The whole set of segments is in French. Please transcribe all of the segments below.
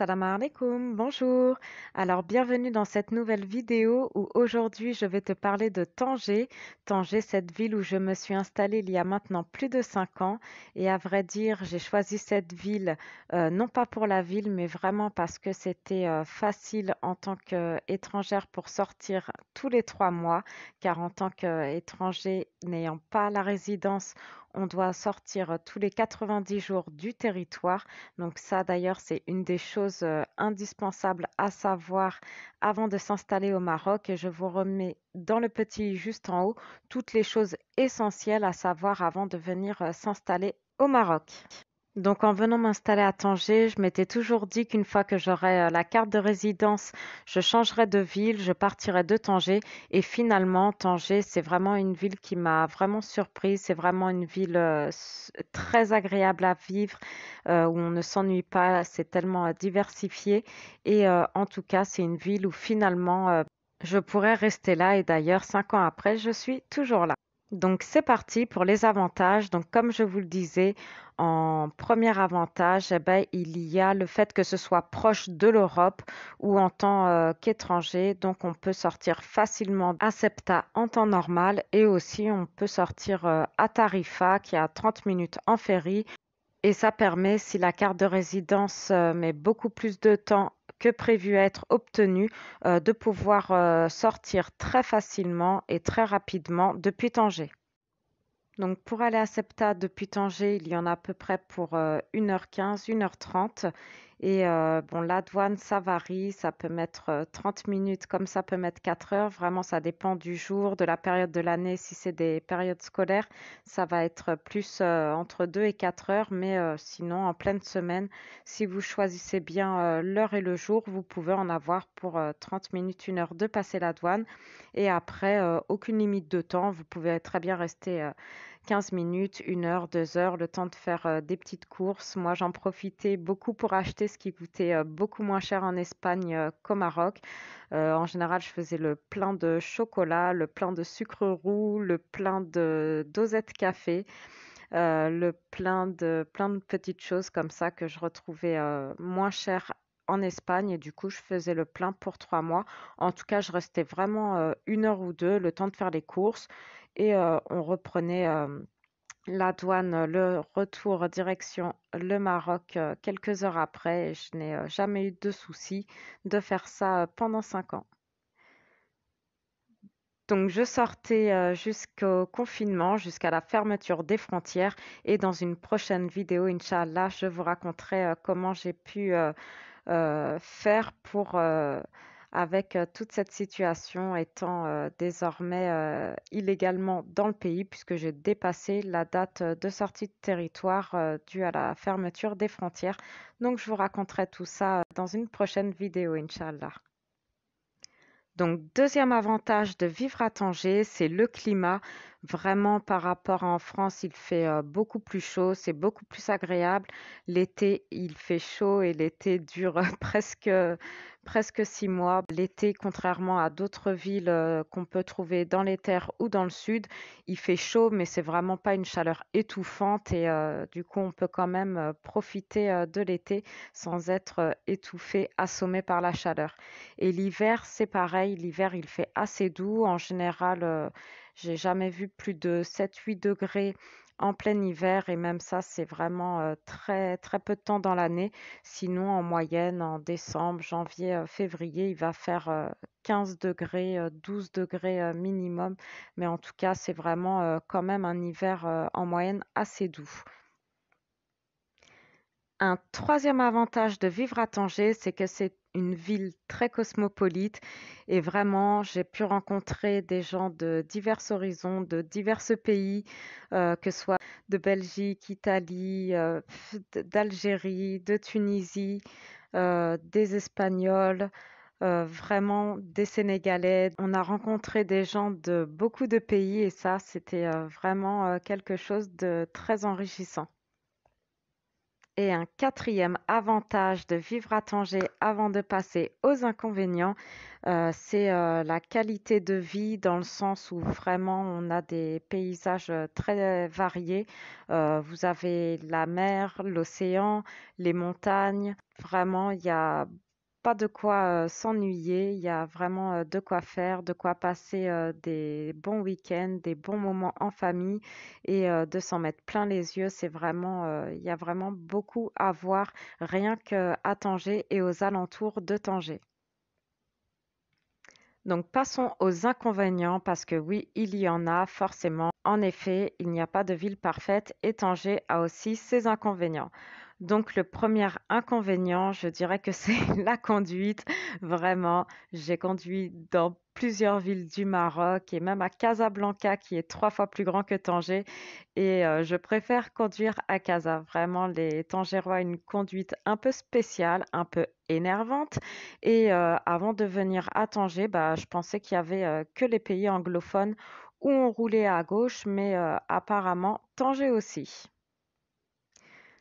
Salam alaikum, bonjour. Alors bienvenue dans cette nouvelle vidéo où aujourd'hui je vais te parler de Tanger. Tanger, cette ville où je me suis installée il y a maintenant plus de cinq ans. Et à vrai dire, j'ai choisi cette ville euh, non pas pour la ville, mais vraiment parce que c'était euh, facile en tant qu'étrangère pour sortir tous les trois mois, car en tant qu'étranger n'ayant pas la résidence on doit sortir euh, tous les 90 jours du territoire. Donc ça d'ailleurs c'est une des choses euh, indispensables à savoir avant de s'installer au Maroc et je vous remets dans le petit juste en haut toutes les choses essentielles à savoir avant de venir euh, s'installer au Maroc. Donc en venant m'installer à Tanger, je m'étais toujours dit qu'une fois que j'aurais euh, la carte de résidence, je changerais de ville, je partirais de Tanger. Et finalement, Tanger, c'est vraiment une ville qui m'a vraiment surprise. C'est vraiment une ville euh, très agréable à vivre, euh, où on ne s'ennuie pas, c'est tellement diversifié. Et en tout cas, c'est une ville où finalement, je pourrais rester là. Et d'ailleurs, cinq ans après, je suis toujours là. Donc c'est parti pour les avantages. Donc comme je vous le disais, en premier avantage, eh ben, il y a le fait que ce soit proche de l'Europe ou en tant euh, qu'étranger. Donc, on peut sortir facilement à SEPTA en temps normal et aussi on peut sortir euh, à Tarifa qui est à 30 minutes en ferry. Et ça permet, si la carte de résidence euh, met beaucoup plus de temps que prévu à être obtenue, de pouvoir sortir très facilement et très rapidement depuis Tanger. Donc pour aller à Septa depuis Tanger, il y en a à peu près pour 1h15, euh, 1h30. Et euh, bon, la douane, ça varie, ça peut mettre 30 euh, minutes comme ça peut mettre 4 heures. Vraiment, ça dépend du jour, de la période de l'année. Si c'est des périodes scolaires, ça va être plus euh, entre 2 et 4 heures. Mais sinon, en pleine semaine, si vous choisissez bien l'heure et le jour, vous pouvez en avoir pour 30 minutes, 1 heure de passer la douane. Et après, aucune limite de temps. Vous pouvez très bien rester 15 minutes, 1 heure, 2 heures, le temps de faire euh, des petites courses. Moi, j'en profitais beaucoup pour acheter ce qui coûtait euh, beaucoup moins cher en Espagne euh, qu'au Maroc. en général, je faisais le plein de chocolat, le plein de sucre roux, le plein de dosettes café. le plein de plein de petites choses comme ça que je retrouvais moins cher Espagne et du coup, je faisais le plein pour trois mois. En tout cas, je restais vraiment euh, une heure ou deux, le temps de faire les courses et euh, on reprenait euh, la douane, le retour direction le Maroc quelques heures après. je n'ai jamais eu de souci de faire ça pendant cinq ans. Donc je sortais jusqu'au confinement, jusqu'à la fermeture des frontières et dans une prochaine vidéo, Inch'Allah, je vous raconterai comment j'ai pu euh, faire pour euh, avec euh, toute cette situation étant désormais illégalement dans le pays puisque j'ai dépassé la date de sortie de territoire due à la fermeture des frontières. Donc je vous raconterai tout ça dans une prochaine vidéo, Inch'Allah. Donc deuxième avantage de vivre à Tanger, c'est le climat. Vraiment, par rapport à en France, il fait beaucoup plus chaud, c'est beaucoup plus agréable. L'été, il fait chaud et l'été dure presque, presque six mois. L'été, contrairement à d'autres villes qu'on peut trouver dans les terres ou dans le sud, il fait chaud, mais c'est vraiment pas une chaleur étouffante et du coup, on peut quand même profiter de l'été sans être étouffé, assommé par la chaleur. Et l'hiver, c'est pareil. L'hiver, il fait assez doux. En général, j'ai jamais vu plus de 7-8 degrés en plein hiver et même ça c'est vraiment très très peu de temps dans l'année. Sinon en moyenne en décembre, janvier, février, il va faire 15 degrés, 12 degrés minimum, mais en tout cas, c'est vraiment quand même un hiver en moyenne assez doux. Un troisième avantage de vivre à Tanger, c'est que c'est une ville très cosmopolite et vraiment j'ai pu rencontrer des gens de divers horizons, de divers pays, euh, que ce soit de Belgique, Italie, euh, d'Algérie, de Tunisie, euh, des Espagnols. vraiment des Sénégalais. On a rencontré des gens de beaucoup de pays et ça, c'était vraiment quelque chose de très enrichissant et un quatrième avantage de vivre à Tanger avant de passer aux inconvénients, euh, c'est euh, la qualité de vie dans le sens où vraiment on a des paysages euh, très variés. vous avez la mer, l'océan, les montagnes. Vraiment, il y a pas de quoi, s'ennuyer. Il y a vraiment, de quoi faire, de quoi passer, des bons week-ends, des bons moments en famille et de s'en mettre plein les yeux. C'est vraiment, il y a vraiment beaucoup à voir rien qu'à Tanger et aux alentours de Tanger. Donc passons aux inconvénients parce que oui, il y en a forcément. En effet, il n'y a pas de ville parfaite et Tanger a aussi ses inconvénients. Donc le premier inconvénient, je dirais que c'est la conduite. Vraiment, j'ai conduit dans plusieurs villes du Maroc et même à Casablanca qui est trois fois plus grand que Tanger. Et euh, je préfère conduire à Casa. Vraiment, les Tangérois ont une conduite un peu spéciale, un peu énervante. Et euh, avant de venir à Tanger, bah, je pensais qu'il n'y avait euh, que les pays anglophones où on roulait à gauche, mais apparemment Tanger aussi.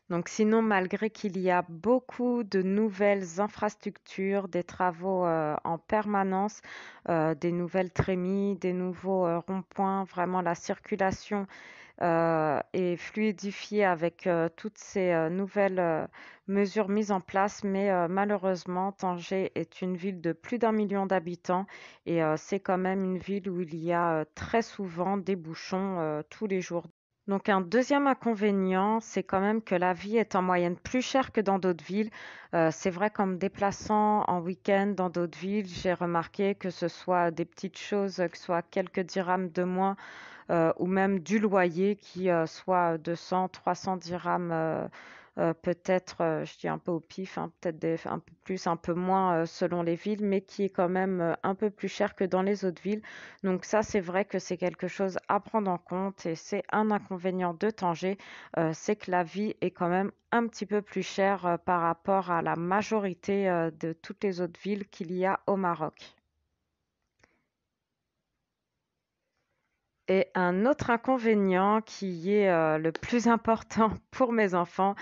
Donc sinon, malgré qu'il y a beaucoup de nouvelles infrastructures, des travaux euh, en permanence, euh, des nouvelles trémies, des nouveaux euh, ronds-points, vraiment la circulation est fluidifiée avec toutes ces nouvelles mesures mises en place. Mais malheureusement, Tanger est une ville de plus d'un million d'habitants et c'est quand même une ville où il y a très souvent des bouchons tous les jours. Donc un deuxième inconvénient, c'est quand même que la vie est en moyenne plus chère que dans d'autres villes. Euh, c'est vrai qu'en me déplaçant en week-end dans d'autres villes, j'ai remarqué que ce soit des petites choses, que ce soit quelques dirhams de moins euh, ou même du loyer qui euh, soit 200, 300 dirhams euh, peut-être, euh, je dis un peu au pif, hein, peut-être un peu plus, un peu moins euh, selon les villes, mais qui est quand même un peu plus cher que dans les autres villes. Donc ça, c'est vrai que c'est quelque chose à prendre en compte et c'est un inconvénient de Tanger, c'est que la vie est quand même un petit peu plus chère par rapport à la majorité de toutes les autres villes qu'il y a au Maroc. Et un autre inconvénient qui est euh, le plus important pour mes enfants,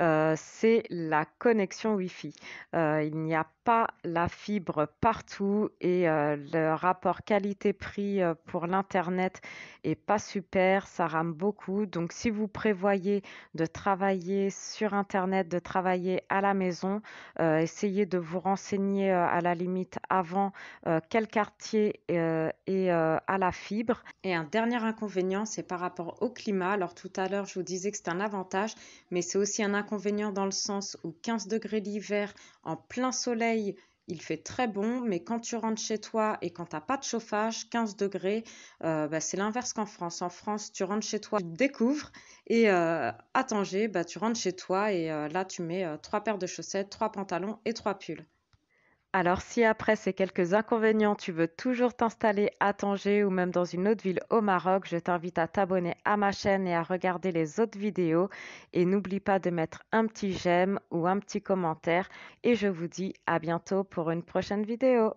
euh, c'est la connexion Wi-Fi. Euh, il n'y a pas la fibre partout et le rapport qualité-prix pour l'Internet est pas super, ça rame beaucoup. Donc si vous prévoyez de travailler sur Internet, de travailler à la maison, essayez de vous renseigner à la limite avant quel quartier est à la fibre dernier inconvénient, c'est par rapport au climat. Alors tout à l'heure, je vous disais que c'est un avantage, mais c'est aussi un inconvénient dans le sens où 15 degrés l'hiver, en plein soleil, il fait très bon, mais quand tu rentres chez toi et quand tu n'as pas de chauffage, 15 degrés, euh, bah, c'est l'inverse qu'en France. En France, tu rentres chez toi, tu découvres, et euh, à Tanger, bah, tu rentres chez toi et euh, là, tu mets trois paires de chaussettes, trois pantalons et trois pulls. Alors si après ces quelques inconvénients, tu veux toujours t'installer à Tanger ou même dans une autre ville au Maroc, je t'invite à t'abonner à ma chaîne et à regarder les autres vidéos. Et n'oublie pas de mettre un petit j'aime ou un petit commentaire. Et je vous dis à bientôt pour une prochaine vidéo.